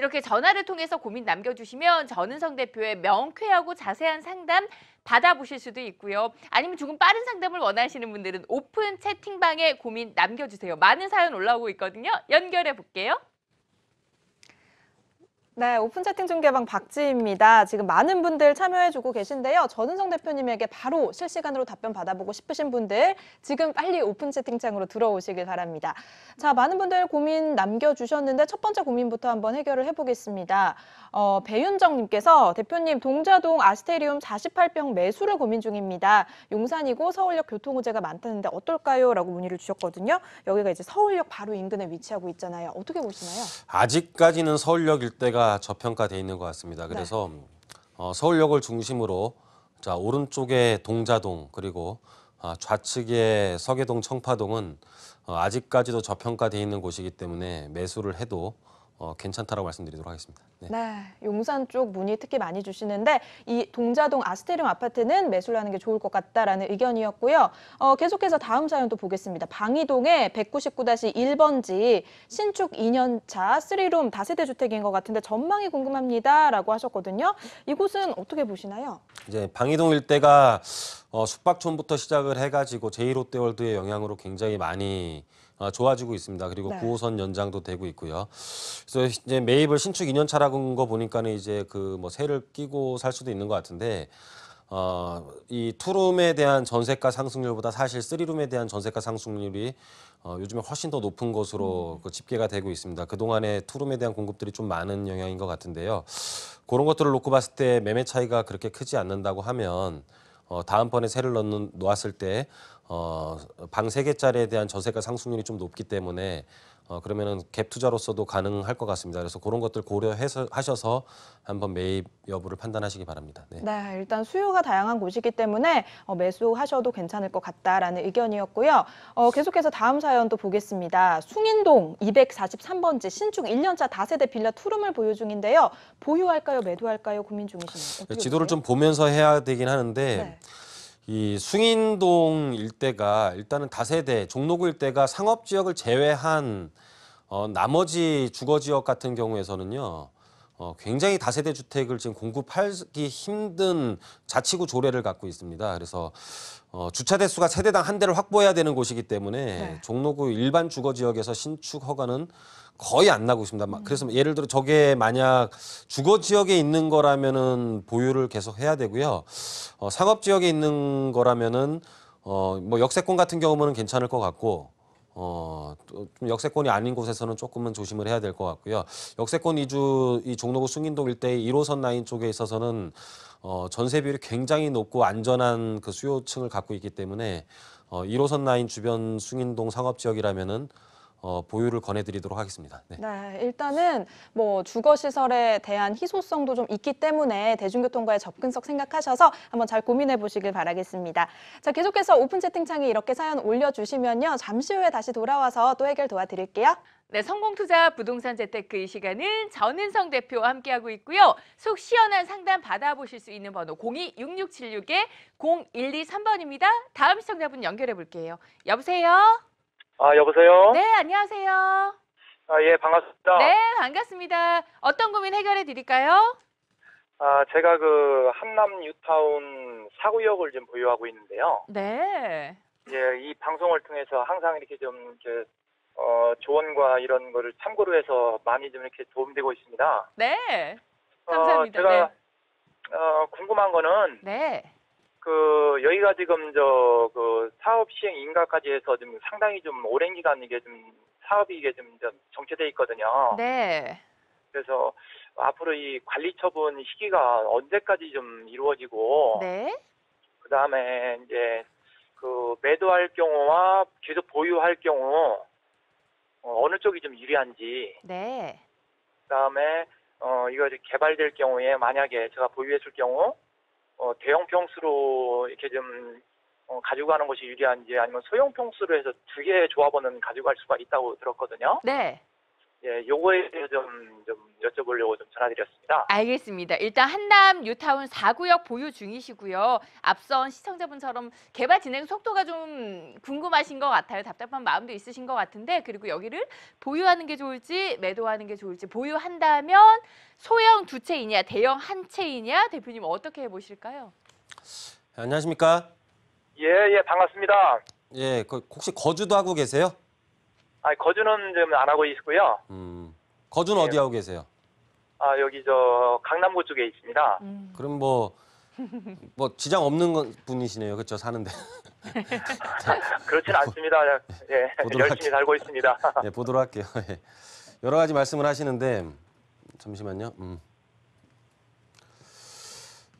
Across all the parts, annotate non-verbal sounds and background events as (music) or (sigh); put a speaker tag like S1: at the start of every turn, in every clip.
S1: 이렇게 전화를 통해서 고민 남겨주시면 전은성 대표의 명쾌하고 자세한 상담 받아보실 수도 있고요. 아니면 조금 빠른 상담을 원하시는 분들은 오픈 채팅방에 고민 남겨주세요. 많은 사연 올라오고 있거든요. 연결해 볼게요. 네,
S2: 오픈 채팅 중계방 박지입니다. 지금 많은 분들 참여해주고 계신데요. 전은성 대표님에게 바로 실시간으로 답변 받아보고 싶으신 분들 지금 빨리 오픈 채팅창으로 들어오시길 바랍니다. 자, 많은 분들 고민 남겨주셨는데 첫 번째 고민부터 한번 해결을 해보겠습니다. 어, 배윤정님께서 대표님 동자동 아스테리움 48병 매수를 고민 중입니다. 용산이고 서울역 교통우제가 많다는데 어떨까요? 라고 문의를 주셨거든요. 여기가 이제 서울역 바로 인근에 위치하고 있잖아요. 어떻게 보시나요?
S3: 아직까지는 서울역 일대가 저평가돼 있는 것 같습니다. 네. 그래서 어, 서울역을 중심으로 자 오른쪽에 동자동 그리고 아, 좌측의 서계동 청파동은 어, 아직까지도 저평가돼 있는 곳이기 때문에 매수를 해도 어, 괜찮다라고 말씀드리도록 하겠습니다. 네.
S1: 네,
S2: 용산 쪽 문의 특히 많이 주시는데 이 동자동 아스테리움 아파트는 매수를 하는 게 좋을 것 같다라는 의견이었고요. 어, 계속해서 다음 사연 도 보겠습니다. 방이동의 199-1번지 신축 2년차 3룸 다세대 주택인 것 같은데 전망이 궁금합니다라고 하셨거든요. 이곳은 어떻게 보시나요?
S3: 이제 방이동 일대가 어, 숙박촌부터 시작을 해가지고 제1롯데월드의 영향으로 굉장히 많이 어, 좋아지고 있습니다. 그리고 네. 9호선 연장도 되고 있고요. 그래서 이제 매입을 신축 2년 차라는 거 보니까는 이제 그뭐 세를 끼고 살 수도 있는 것 같은데 어, 이 투룸에 대한 전세가 상승률보다 사실 쓰리룸에 대한 전세가 상승률이 어, 요즘에 훨씬 더 높은 것으로 음. 그 집계가 되고 있습니다. 그동안에 투룸에 대한 공급들이 좀 많은 영향인 것 같은데요. 그런 것들을 놓고 봤을 때 매매 차이가 그렇게 크지 않는다고 하면 어, 다음번에 세를 넣는 놓았을 때 어, 방 3개짜리에 대한 저세가 상승률이 좀 높기 때문에 어, 그러면은 갭 투자로서도 가능할 것 같습니다. 그래서 그런 것들 고려해서 하셔서 한번 매입 여부를 판단하시기 바랍니다.
S2: 네. 네, 일단 수요가 다양한 곳이기 때문에 어, 매수하셔도 괜찮을 것 같다라는 의견이었고요. 어, 계속해서 다음 사연 도 보겠습니다. 숭인동 243번지 신축 1년차 다세대 빌라 투룸을 보유 중인데요. 보유할까요, 매도할까요 고민 중이시네요. 네, 지도를
S3: 좀 보면서 해야 되긴 하는데 네. 이 숭인동 일대가 일단은 다세대 종로구 일대가 상업 지역을 제외한 어, 나머지 주거 지역 같은 경우에서는요. 어, 굉장히 다세대 주택을 지금 공급하기 힘든 자치구 조례를 갖고 있습니다. 그래서 어, 주차 대수가 세대당 한 대를 확보해야 되는 곳이기 때문에 네. 종로구 일반 주거 지역에서 신축 허가는 거의 안 나고 있습니다. 음. 그래서 예를 들어 저게 만약 주거 지역에 있는 거라면은 보유를 계속 해야 되고요. 어, 상업 지역에 있는 거라면은 어, 뭐 역세권 같은 경우는 괜찮을 것 같고 어, 좀 역세권이 아닌 곳에서는 조금은 조심을 해야 될 것 같고요. 역세권 이주 이 종로구 숭인동 일대의 1호선 라인 쪽에 있어서는 어, 전세 비율이 굉장히 높고 안전한 그 수요층을 갖고 있기 때문에 어, 1호선 라인 주변 숭인동 상업 지역이라면은 어, 보유를 권해드리도록 하겠습니다. 네.
S2: 네, 일단은 뭐 주거 시설에 대한 희소성도 좀 있기 때문에 대중교통과의 접근성 생각하셔서 한번 잘 고민해 보시길 바라겠습니다. 자, 계속해서 오픈 채팅창에 이렇게 사연 올려주시면요, 잠시 후에 다시 돌아와서 또
S1: 해결 도와드릴게요. 네, 성공투자 부동산 재테크 이 시간은 전은성 대표와 함께하고 있고요. 속 시원한 상담 받아보실 수 있는 번호 0 2 6 7 6에 0123번입니다. 다음 시청자분 연결해 볼게요. 여보세요?
S4: 아, 여보세요? 네, 안녕하세요. 아, 예, 반갑습니다. 네,
S1: 반갑습니다. 어떤 고민 해결해 드릴까요?
S4: 아, 제가 그 한남 뉴타운 사구역을 좀 보유하고 있는데요.
S1: 네.
S4: 예, 이 방송을 통해서 항상 이렇게 좀 이렇게 어, 조언과 이런 거를 참고로 해서 많이 좀 이렇게 도움되고 있습니다.
S1: 네.
S4: 어, 감사합니다. 어, 제가 네. 어, 궁금한 거는 네. 그 여기가 지금 저그 사업 시행 인가까지 해서 지금 상당히 좀 오랜 기간 이게 좀 사업이 이게 좀 정체돼 있거든요.
S1: 네.
S4: 그래서 앞으로 이 관리 처분 시기가 언제까지 좀 이루어지고 네. 그다음에 이제 그 매도할 경우와 계속 보유할 경우 어, 어느 쪽이 좀 유리한지 네. 그다음에 어 이거 이제 개발될 경우에 만약에 제가 보유했을 경우 어, 대형 평수로 이렇게 좀 어, 가지고 가는 것이 유리한지 아니면 소형 평수로 해서 두 개의 조합원은 가지고 갈 수가 있다고 들었거든요. 네. 예, 요거에 대해서 좀, 좀 여쭤보려고 좀 전화드렸습니다.
S1: 알겠습니다. 일단 한남 뉴타운 4구역 보유 중이시고요. 앞선 시청자분처럼 개발 진행 속도가 좀 궁금하신 것 같아요. 답답한 마음도 있으신 것 같은데 그리고 여기를 보유하는 게 좋을지 매도하는 게 좋을지 보유한다면 소형 두 채이냐 대형 한 채이냐 대표님 어떻게 해보실까요?
S3: 네, 안녕하십니까?
S4: 예, 예, 반갑습니다.
S3: 예, 그 혹시 거주도 하고 계세요?
S4: 아, 거주는 좀 안 하고 있고요.
S3: 음. 거주는 예. 어디 하고 계세요?
S4: 아, 여기 저 강남구 쪽에 있습니다. 음.
S3: 그럼 뭐, 뭐 지장 없는 분이시네요. 그렇죠? 사는데. (laughs)
S4: 그렇진 않습니다. 예, 보 열심히 할게요. 살고 있습니다.
S3: (laughs) 예, 보도록 할게요. (laughs) 예. 여러 가지 말씀을 하시는데 잠시만요. 음.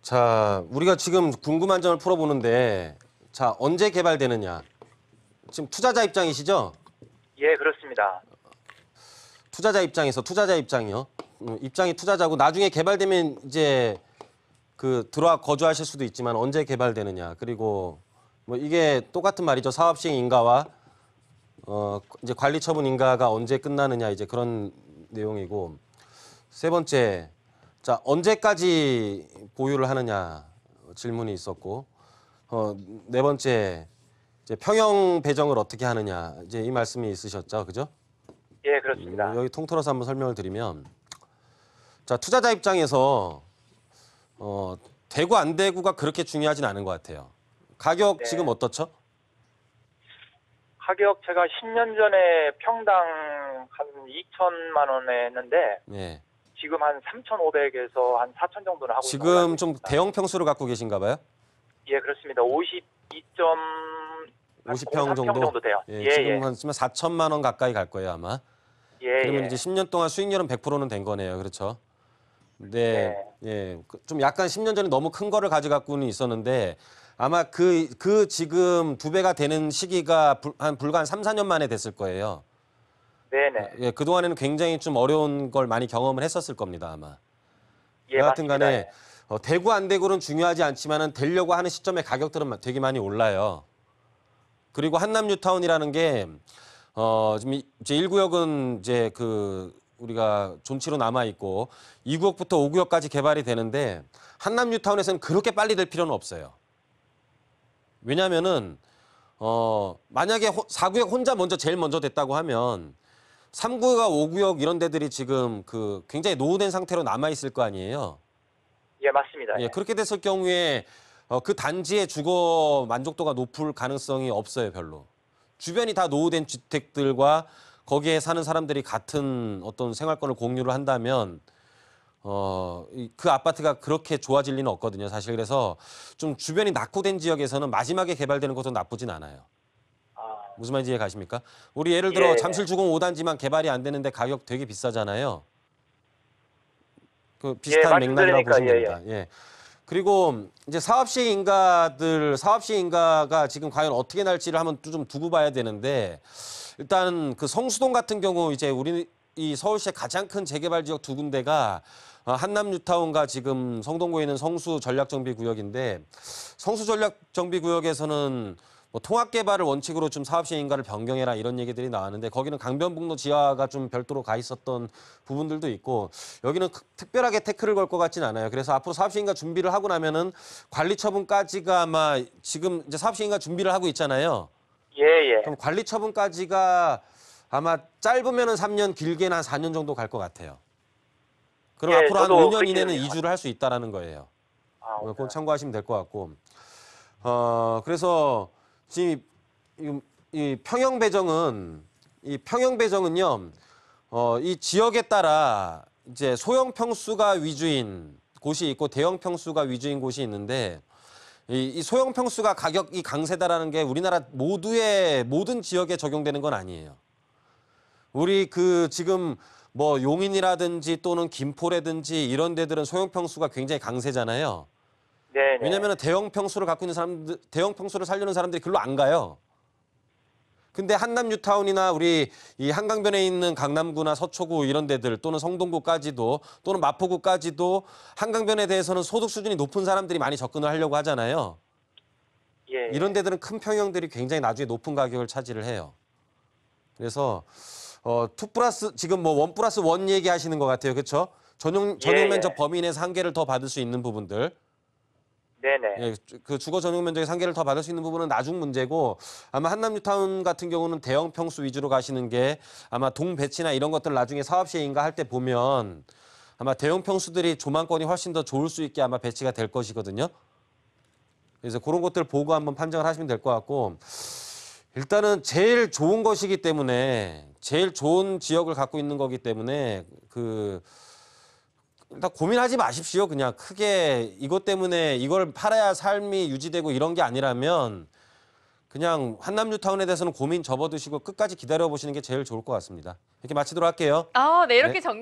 S3: 자, 우리가 지금 궁금한 점을 풀어보는데 자 언제 개발되느냐? 지금 투자자 입장이시죠?
S4: 예, 그렇습니다.
S3: 투자자 입장에서 투자자 입장이요. 음, 입장이 투자자고 나중에 개발되면 이제 그 들어와 거주하실 수도 있지만 언제 개발되느냐 그리고 뭐 이게 똑같은 말이죠 사업 시행 인가와 어 이제 관리 처분 인가가 언제 끝나느냐 이제 그런 내용이고 세 번째 자 언제까지 보유를 하느냐 질문이 있었고 어 네 번째 이제 평형 배정을 어떻게 하느냐 이제 이 말씀이 있으셨죠, 그죠? 예, 그렇습니다. 음, 여기 통틀어서 한번 설명을 드리면 자 투자자 입장에서 어, 대구 안 대구가 그렇게 중요하진 않은 것 같아요. 가격 네. 지금 어떻죠?
S4: 가격 제가 10년 전에 평당 한 2천만 원에 했는데 예. 지금 한 3,500에서 한 4천 정도는 하고 지금
S3: 좀 대형 평수를 갖고 계신가 봐요? 예, 그렇습니다. 50평 정도? 정도 돼요. 예, 예, 지금 예. 한 4천만 원 가까이 갈 거예요 아마. 예, 그러면 예. 이제 10년 동안 수익률은 100%는 된 거네요. 그렇죠? 네. 네. 예. 예. 좀 약간 10년 전에 너무 큰 거를 가져갖고는 있었는데 아마 그, 그 지금 두 배가 되는 시기가 불, 한 불과 한 3, 4년 만에 됐을 거예요. 네네. 아, 예, 그동안에는 굉장히 좀 어려운 걸 많이 경험을 했었을 겁니다, 아마. 예, 여하튼 간에 어, 대구 안대구는 중요하지 않지만은 되려고 하는 시점에 가격들은 되게 많이 올라요. 그리고 한남뉴타운이라는 게 어, 지금 이제 1구역은 이제 그 우리가 존치로 남아 있고 2구역부터 5구역까지 개발이 되는데 한남뉴타운에서는 그렇게 빨리 될 필요는 없어요. 왜냐면은 어, 만약에 4구역 혼자 먼저 제일 먼저 됐다고 하면 3구역과 5구역 이런 데들이 지금 그 굉장히 노후된 상태로 남아 있을 거 아니에요. 예, 맞습니다. 예, 예. 그렇게 됐을 경우에 어, 그 단지의 주거 만족도가 높을 가능성이 없어요, 별로. 주변이 다 노후된 주택들과 거기에 사는 사람들이 같은 어떤 생활권을 공유를 한다면 어, 그 아파트가 그렇게 좋아질 리는 없거든요, 사실. 그래서 좀 주변이 낙후된 지역에서는 마지막에 개발되는 것도 나쁘진 않아요. 아. 무슨 말인지 이해가십니까? 우리 예를 들어 예. 잠실주공 5단지만 개발이 안 되는데 가격 되게 비싸잖아요. 그 비슷한 예, 맥락이라고 보시면 예, 예. 됩니다. 예. 예. 그리고 이제 사업시 인가들 사업시 인가가 지금 과연 어떻게 날지를 한번 좀 두고 봐야 되는데 일단 그 성수동 같은 경우 이제 우리 이 서울시의 가장 큰 재개발 지역 두 군데가 어, 한남 뉴타운과 지금 성동구에 있는 성수 전략 정비 구역인데 성수 전략 정비 구역에서는 뭐 통합 개발을 원칙으로 좀 사업 시행인가를 변경해라 이런 얘기들이 나왔는데 거기는 강변북로 지하가 좀 별도로 가 있었던 부분들도 있고 여기는 특별하게 태클을 걸것 같진 않아요. 그래서 앞으로 사업 시행인가 준비를 하고 나면은 관리 처분까지가 아마 지금 이제 사업 시행인가 준비를 하고 있잖아요. 예, 예. 그럼 관리 처분까지가 아마 짧으면은 3년 길게는 한 4년 정도 갈 것 같아요.
S4: 그럼 예, 앞으로 한 5년 이내는 이주를
S3: 할 수 있다라는 거예요. 아, 그건 참고하시면 될 것 같고. 어, 그래서 지금 이, 이 평형 배정은 이 평형 배정은요. 어, 이 지역에 따라 이제 소형 평수가 위주인 곳이 있고 대형 평수가 위주인 곳이 있는데 이, 이 소형 평수가 가격이 강세다라는 게 우리나라 모두의 모든 지역에 적용되는 건 아니에요. 우리 그 지금 뭐 용인이라든지 또는 김포라든지 이런 데들은 소형 평수가 굉장히 강세잖아요. 왜냐하면 대형 평수를 갖고 있는 사람들, 대형 평수를 살려는 사람들이 글로 안 가요. 근데 한남 뉴타운이나 우리 이 한강변에 있는 강남구나 서초구 이런 데들 또는 성동구까지도 또는 마포구까지도 한강변에 대해서는 소득 수준이 높은 사람들이 많이 접근을 하려고 하잖아요. 예. 이런 데들은 큰 평형들이 굉장히 나중에 높은 가격을 차지를 해요. 그래서 어, 투 플러스 지금 뭐 원 플러스 원 얘기하시는 것 같아요. 그렇죠? 전용 전용 면적 예. 예. 범위 내에서 한 개를 더 받을 수 있는 부분들. 네네. 예, 그 주거 전용 면적의 상계를 더 받을 수 있는 부분은 나중 문제고 아마 한남뉴타운 같은 경우는 대형 평수 위주로 가시는 게 아마 동 배치나 이런 것들 나중에 사업 시행인가 할 때 보면 아마 대형 평수들이 조망권이 훨씬 더 좋을 수 있게 아마 배치가 될 것이거든요. 그래서 그런 것들 보고 한번 판정을 하시면 될 것 같고 일단은 제일 좋은 것이기 때문에 제일 좋은 지역을 갖고 있는 거기 때문에 그 일단 고민하지 마십시오. 그냥 크게 이것 때문에 이걸 팔아야 삶이 유지되고 이런 게 아니라면 그냥 한남뉴타운에 대해서는 고민 접어두시고 끝까지 기다려보시는 게 제일 좋을 것 같습니다. 이렇게 마치도록 할게요. 아, 네, 이렇게 네.
S4: 정